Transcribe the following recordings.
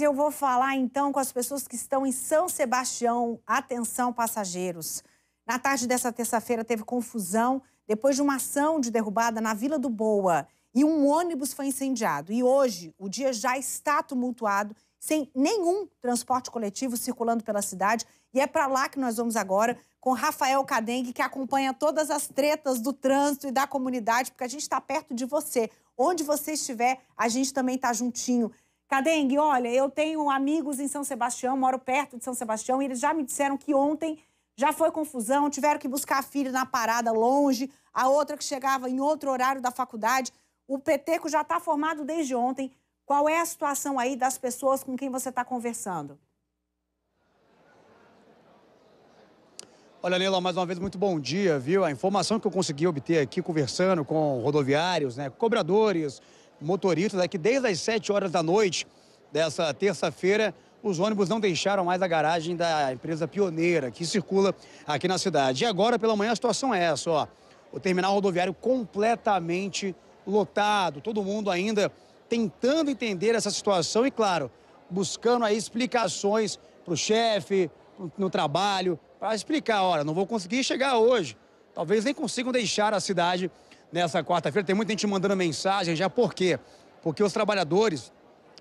Eu vou falar então com as pessoas que estão em São Sebastião. Atenção, passageiros. Na tarde dessa terça-feira teve confusão depois de uma ação de derrubada na Vila do Boa e um ônibus foi incendiado. E hoje o dia já está tumultuado, sem nenhum transporte coletivo circulando pela cidade. E é para lá que nós vamos agora com Rafael Cadengue, que acompanha todas as tretas do trânsito e da comunidade, porque a gente está perto de você. Onde você estiver, a gente também está juntinho. Cadengue, olha, eu tenho amigos em São Sebastião, moro perto de São Sebastião, e eles já me disseram que ontem já foi confusão, tiveram que buscar a filha na parada longe, a outra que chegava em outro horário da faculdade. O peteco já está formado desde ontem. Qual é a situação aí das pessoas com quem você está conversando? Olha, Leila, mais uma vez, muito bom dia, viu? A informação que eu consegui obter aqui conversando com rodoviários, né, cobradores, motoristas é que desde as 7 horas da noite dessa terça-feira, os ônibus não deixaram mais a garagem da empresa pioneira que circula aqui na cidade. E agora, pela manhã, a situação é essa, ó. O terminal rodoviário completamente lotado, todo mundo ainda tentando entender essa situação e, claro, buscando aí explicações para o chefe, no trabalho, para explicar, olha, não vou conseguir chegar hoje. Talvez nem consigam deixar a cidade nessa quarta-feira. Tem muita gente mandando mensagem já. Por quê? Porque os trabalhadores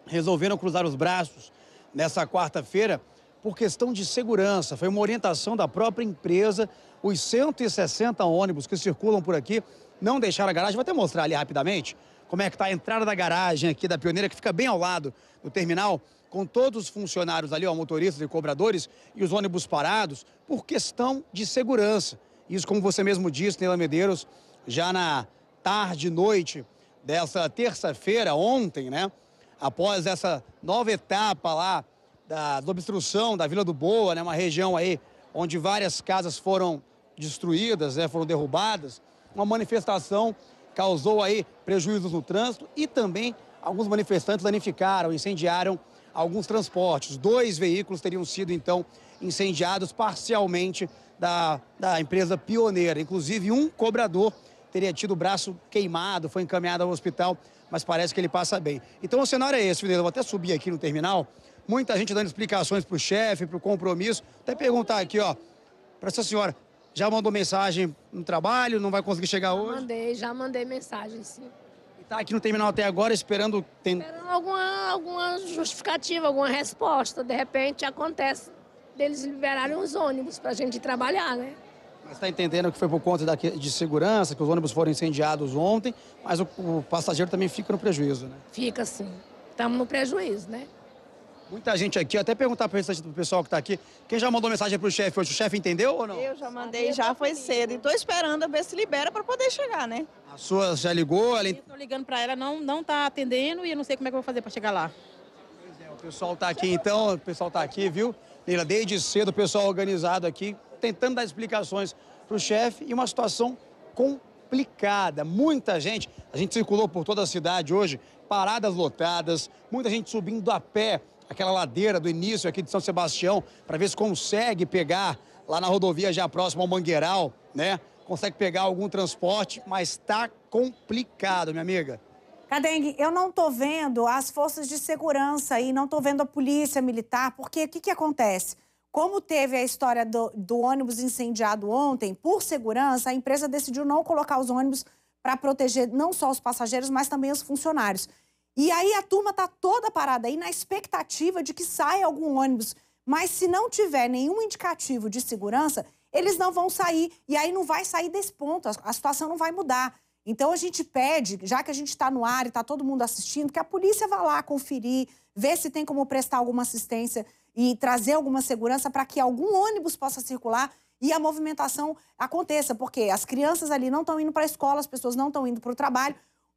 resolveram cruzar os braços nessa quarta-feira por questão de segurança. Foi uma orientação da própria empresa. Os 160 ônibus que circulam por aqui não deixaram a garagem. Vou até mostrar ali rapidamente como é que está a entrada da garagem aqui da Pioneira, que fica bem ao lado do terminal, com todos os funcionários ali, ó, motoristas e cobradores, e os ônibus parados por questão de segurança. Isso, como você mesmo disse, Neila Medeiros, já na tarde e noite dessa terça-feira, ontem, né? Após essa nova etapa lá da, da obstrução da Vila do Boa, né? Uma região aí onde várias casas foram destruídas, né? Foram derrubadas. Uma manifestação causou aí prejuízos no trânsito e também alguns manifestantes danificaram, incendiaram alguns transportes. Dois veículos teriam sido, então, incendiados parcialmente da, da empresa pioneira, inclusive um cobrador teria tido o braço queimado, foi encaminhado ao hospital, mas parece que ele passa bem. Então o cenário é esse, Fidel. Eu vou até subir aqui no terminal. Muita gente dando explicações para o chefe, para o compromisso. Até perguntar aqui, ó, para essa senhora, já mandou mensagem no trabalho? Não vai conseguir chegar já hoje? Mandei, já mandei mensagem, sim. E tá aqui no terminal até agora esperando. Tem... Esperando alguma, alguma justificativa, alguma resposta. De repente acontece deles liberarem os ônibus para a gente trabalhar, né? Você está entendendo que foi por conta da, de segurança, que os ônibus foram incendiados ontem, mas o, o passageiro também fica no prejuízo, né? Fica sim. Estamos no prejuízo, né? Muita gente aqui, até perguntar para o pessoal que está aqui, quem já mandou mensagem para o chefe hoje? O chefe entendeu ou não? Eu já mandei, já foi cedo. E estou esperando ver se libera para poder chegar, né? A sua já ligou? Ela... Estou ligando para ela, não, não tá atendendo e eu não sei como é que eu vou fazer para chegar lá. Pois é, o pessoal está aqui então, o pessoal está aqui, viu? Leila, desde cedo o pessoal organizado aqui, tentando dar explicações para o chefe e uma situação complicada. Muita gente, a gente circulou por toda a cidade hoje, paradas lotadas, muita gente subindo a pé aquela ladeira do início aqui de São Sebastião para ver se consegue pegar lá na rodovia já próxima ao Mangueiral, né? Consegue pegar algum transporte, mas está complicado, minha amiga. Cadengue, eu não estou vendo as forças de segurança aí, não estou vendo a polícia militar, porque o que, que acontece? Como teve a história do, do ônibus incendiado ontem, por segurança, a empresa decidiu não colocar os ônibus para proteger não só os passageiros, mas também os funcionários. E aí a turma está toda parada aí na expectativa de que saia algum ônibus. Mas se não tiver nenhum indicativo de segurança, eles não vão sair. E aí não vai sair desse ponto. A situação não vai mudar. Então a gente pede, já que a gente está no ar e está todo mundo assistindo, que a polícia vá lá conferir, ver se tem como prestar alguma assistência e trazer alguma segurança para que algum ônibus possa circular e a movimentação aconteça, porque as crianças ali não estão indo para a escola, as pessoas não estão indo para o trabalho,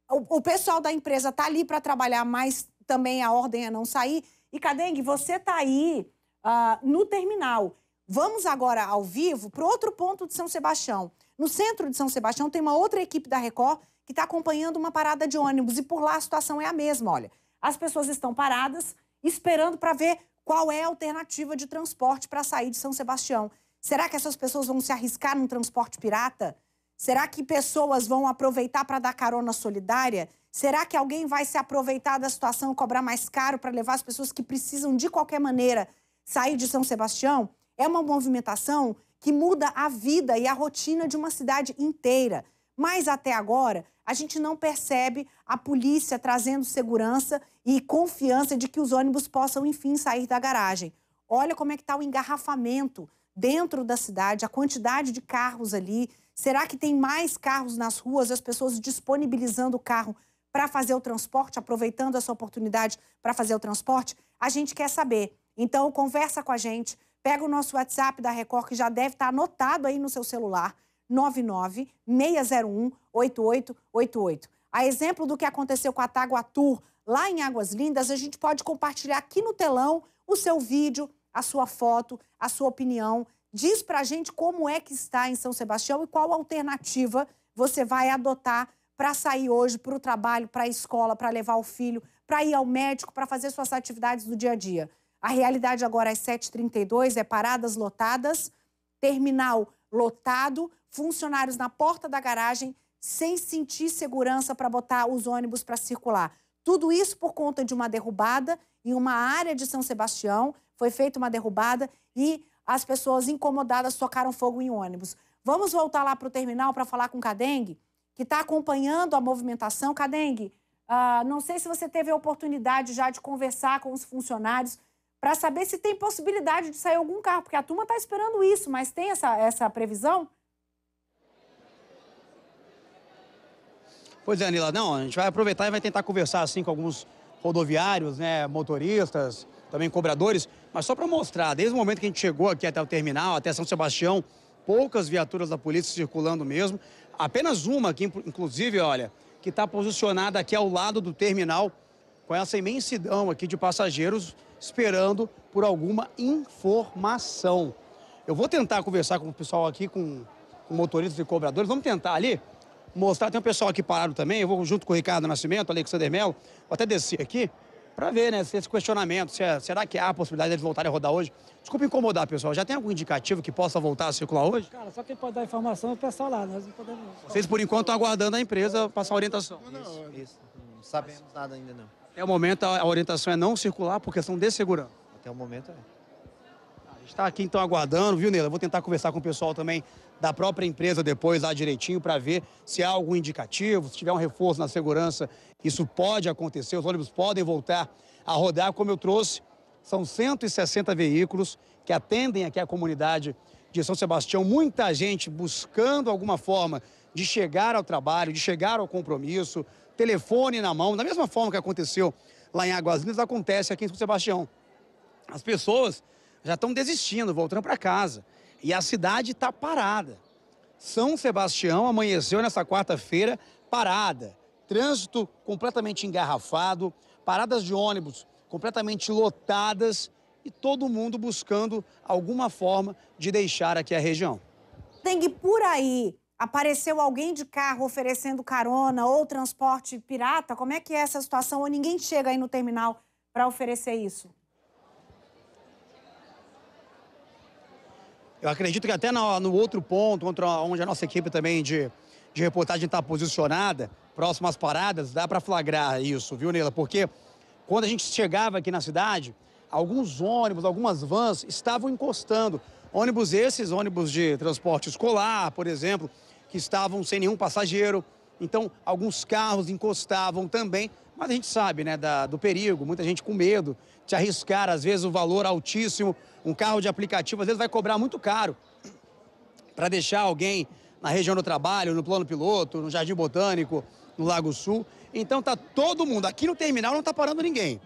o, pessoal da empresa está ali para trabalhar, mas também a ordem é não sair. E Cadengue, você está aí uh, no terminal. Vamos agora ao vivo para outro ponto de São Sebastião. No centro de São Sebastião tem uma outra equipe da Record que está acompanhando uma parada de ônibus e por lá a situação é a mesma, olha. As pessoas estão paradas esperando para ver qual é a alternativa de transporte para sair de São Sebastião. Será que essas pessoas vão se arriscar num transporte pirata? Será que pessoas vão aproveitar para dar carona solidária? Será que alguém vai se aproveitar da situação e cobrar mais caro para levar as pessoas que precisam, de qualquer maneira, sair de São Sebastião? É uma movimentação que muda a vida e a rotina de uma cidade inteira. Mas até agora, a gente não percebe a polícia trazendo segurança e confiança de que os ônibus possam, enfim, sair da garagem. Olha como é que está o engarrafamento dentro da cidade, a quantidade de carros ali. Será que tem mais carros nas ruas, as pessoas disponibilizando o carro para fazer o transporte, aproveitando essa oportunidade para fazer o transporte? A gente quer saber. Então, conversa com a gente. Pega o nosso WhatsApp da Record, que já deve estar tá anotado aí no seu celular, 99-601-8888. A exemplo do que aconteceu com a Taguatur lá em Águas Lindas, a gente pode compartilhar aqui no telão o seu vídeo, a sua foto, a sua opinião. Diz pra gente como é que está em São Sebastião e qual alternativa você vai adotar para sair hoje para o trabalho, para a escola, para levar o filho, para ir ao médico, para fazer suas atividades do dia a dia. A realidade agora às 7h32 é paradas lotadas, terminal lotado, funcionários na porta da garagem sem sentir segurança para botar os ônibus para circular. Tudo isso por conta de uma derrubada em uma área de São Sebastião. Foi feita uma derrubada e as pessoas incomodadas tocaram fogo em ônibus. Vamos voltar lá para o terminal para falar com o Cadengue, que está acompanhando a movimentação. Cadengue, ah, não sei se você teve a oportunidade já de conversar com os funcionários para saber se tem possibilidade de sair algum carro, porque a turma está esperando isso, mas tem essa, essa previsão? Pois é, Anila, não, a gente vai aproveitar e vai tentar conversar assim com alguns rodoviários, né, motoristas, também cobradores, mas só para mostrar, desde o momento que a gente chegou aqui até o terminal, até São Sebastião, poucas viaturas da polícia circulando mesmo, apenas uma aqui, inclusive, olha, que está posicionada aqui ao lado do terminal com essa imensidão aqui de passageiros esperando por alguma informação. Eu vou tentar conversar com o pessoal aqui, com, com motoristas e cobradores. Vamos tentar ali mostrar. Tem um pessoal aqui parado também. Eu vou junto com o Ricardo Nascimento, Alexander Melo. Vou até descer aqui para ver né, esse questionamento. Se é, será que há a possibilidade deles de voltarem a rodar hoje? Desculpa incomodar, pessoal. Já tem algum indicativo que possa voltar a circular hoje? Cara, só quem pode dar informação é o pessoal lá. Nós não podemos. Vocês, por enquanto, estão aguardando a empresa passar a orientação. Não, isso, isso. não sabemos nada ainda, não. Até o momento a orientação é não circular por questão de segurança. Até o momento é. Ah, a gente está aqui então aguardando, viu, Neila? Vou tentar conversar com o pessoal também da própria empresa depois lá direitinho para ver se há algum indicativo, se tiver um reforço na segurança, isso pode acontecer, os ônibus podem voltar a rodar, como eu trouxe. São 160 veículos que atendem aqui a comunidade de São Sebastião, muita gente buscando alguma forma de chegar ao trabalho, de chegar ao compromisso, telefone na mão, da mesma forma que aconteceu lá em Águas Lindas, acontece aqui em São Sebastião. As pessoas já estão desistindo, voltando para casa. E a cidade está parada. São Sebastião amanheceu nessa quarta-feira parada. Trânsito completamente engarrafado, paradas de ônibus completamente lotadas e todo mundo buscando alguma forma de deixar aqui a região. Tem ir por aí apareceu alguém de carro oferecendo carona ou transporte pirata? Como é que é essa situação? Ou ninguém chega aí no terminal para oferecer isso? Eu acredito que até no, no outro ponto, onde a nossa equipe também de, de reportagem está posicionada, próximas às paradas, dá para flagrar isso, viu, Nela? Porque quando a gente chegava aqui na cidade, alguns ônibus, algumas vans estavam encostando. Ônibus esses, ônibus de transporte escolar, por exemplo, que estavam sem nenhum passageiro. Então, alguns carros encostavam também, mas a gente sabe né, da, do perigo, muita gente com medo de arriscar, às vezes, o valor altíssimo. Um carro de aplicativo, às vezes, vai cobrar muito caro para deixar alguém na região do trabalho, no plano piloto, no Jardim Botânico, no Lago Sul. Então, tá todo mundo. Aqui no terminal não está parando ninguém.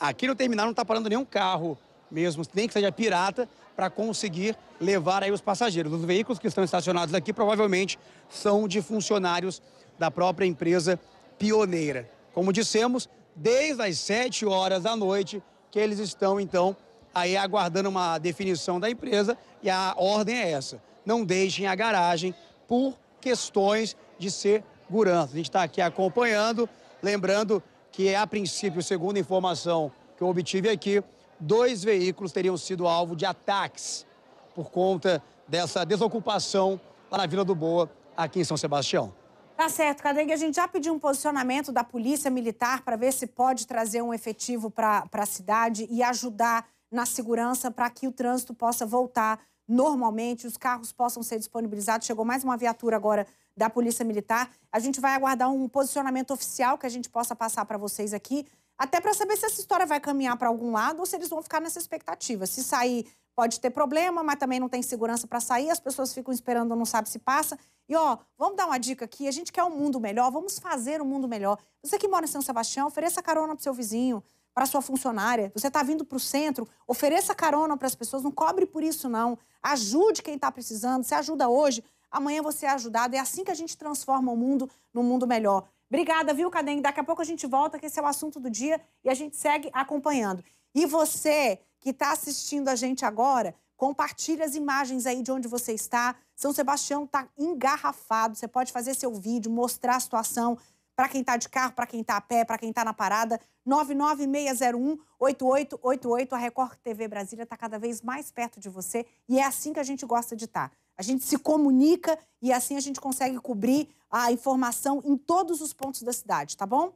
Aqui no terminal não está parando nenhum carro mesmo, nem que seja pirata, para conseguir levar aí os passageiros. Os veículos que estão estacionados aqui provavelmente são de funcionários da própria empresa pioneira. Como dissemos, desde as 7 horas da noite que eles estão então aí aguardando uma definição da empresa e a ordem é essa: não deixem a garagem por questões de segurança. A gente está aqui acompanhando, lembrando que a princípio, segundo a informação que eu obtive aqui, dois veículos teriam sido alvo de ataques por conta dessa desocupação lá na Vila do Boa, aqui em São Sebastião. Tá certo, Cadengue. A gente já pediu um posicionamento da Polícia Militar para ver se pode trazer um efetivo para a cidade e ajudar na segurança para que o trânsito possa voltar normalmente, os carros possam ser disponibilizados. Chegou mais uma viatura agora da Polícia Militar. A gente vai aguardar um posicionamento oficial que a gente possa passar para vocês aqui até para saber se essa história vai caminhar para algum lado ou se eles vão ficar nessa expectativa. Se sair, pode ter problema, mas também não tem segurança para sair, as pessoas ficam esperando, não sabe se passa. E ó, vamos dar uma dica aqui, a gente quer um mundo melhor, vamos fazer um mundo melhor. Você que mora em São Sebastião, ofereça carona pro seu vizinho, para sua funcionária. Você está vindo para o centro, ofereça carona para as pessoas, não cobre por isso não. Ajude quem está precisando, você ajuda hoje, amanhã você é ajudado. É assim que a gente transforma o mundo num mundo melhor. Obrigada, viu, Cadem? Daqui a pouco a gente volta, que esse é o assunto do dia e a gente segue acompanhando. E você que está assistindo a gente agora, compartilha as imagens aí de onde você está. São Sebastião está engarrafado. Você pode fazer seu vídeo, mostrar a situação para quem está de carro, para quem está a pé, para quem está na parada. 99601-8888. A Record TV Brasília está cada vez mais perto de você e é assim que a gente gosta de estar. Tá. A gente se comunica e assim a gente consegue cobrir a informação em todos os pontos da cidade, tá bom?